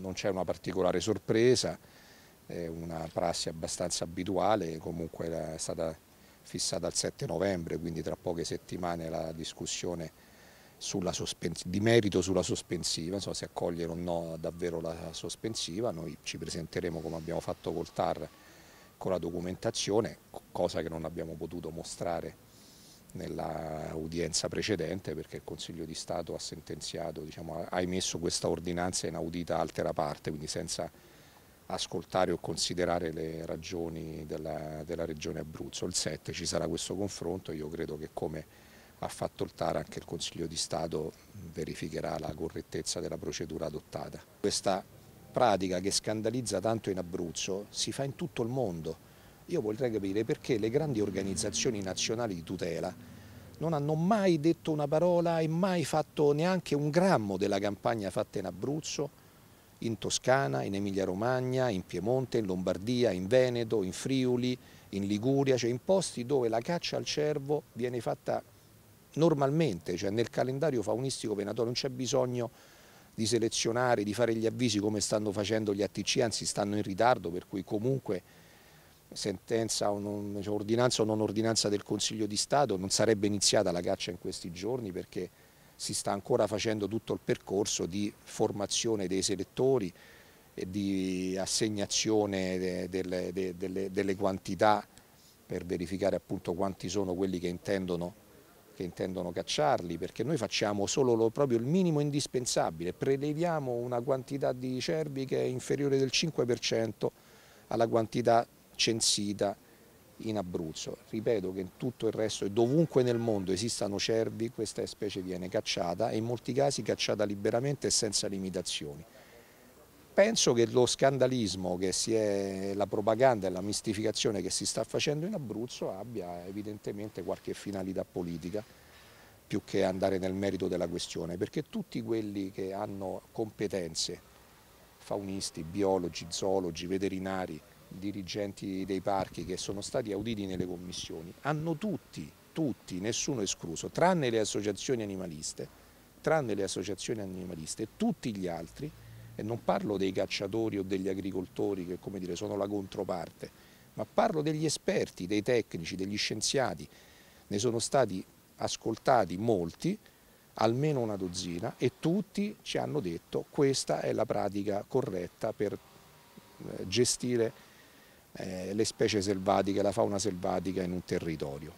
non c'è una particolare sorpresa, è una prassi abbastanza abituale, comunque è stata fissata il 7 novembre, quindi tra poche settimane la discussione di merito sulla sospensiva, insomma, se accogliere o no davvero la sospensiva, noi ci presenteremo come abbiamo fatto col TAR con la documentazione, cosa che non abbiamo potuto mostrare nella udienza precedente perché il Consiglio di Stato ha sentenziato, diciamo, ha emesso questa ordinanza inaudita altera parte, quindi senza ascoltare o considerare le ragioni della, della regione Abruzzo. Il 7 ci sarà questo confronto, io credo che come ha fatto il TAR anche il Consiglio di Stato verificherà la correttezza della procedura adottata. Questa pratica che scandalizza tanto in Abruzzo si fa in tutto il mondo io vorrei capire perché le grandi organizzazioni nazionali di tutela non hanno mai detto una parola e mai fatto neanche un grammo della campagna fatta in Abruzzo, in Toscana, in Emilia-Romagna, in Piemonte, in Lombardia, in Veneto, in Friuli, in Liguria, cioè in posti dove la caccia al cervo viene fatta normalmente, cioè nel calendario faunistico venatorio non c'è bisogno di selezionare, di fare gli avvisi come stanno facendo gli ATC, anzi stanno in ritardo per cui comunque sentenza o non, cioè, ordinanza o non ordinanza del Consiglio di Stato non sarebbe iniziata la caccia in questi giorni perché si sta ancora facendo tutto il percorso di formazione dei selettori e di assegnazione delle, delle, delle quantità per verificare appunto quanti sono quelli che intendono, che intendono cacciarli, perché noi facciamo solo lo, proprio il minimo indispensabile, preleviamo una quantità di cervi che è inferiore del 5% alla quantità censita in Abruzzo. Ripeto che in tutto il resto e dovunque nel mondo esistano cervi, questa specie viene cacciata e in molti casi cacciata liberamente e senza limitazioni. Penso che lo scandalismo, che è, la propaganda e la mistificazione che si sta facendo in Abruzzo abbia evidentemente qualche finalità politica più che andare nel merito della questione, perché tutti quelli che hanno competenze, faunisti, biologi, zoologi, veterinari, dirigenti dei parchi che sono stati auditi nelle commissioni hanno tutti, tutti, nessuno escluso, tranne le associazioni animaliste, tranne le associazioni animaliste, tutti gli altri, e non parlo dei cacciatori o degli agricoltori che come dire, sono la controparte, ma parlo degli esperti, dei tecnici, degli scienziati, ne sono stati ascoltati molti, almeno una dozzina, e tutti ci hanno detto questa è la pratica corretta per eh, gestire eh, le specie selvatiche, la fauna selvatica in un territorio.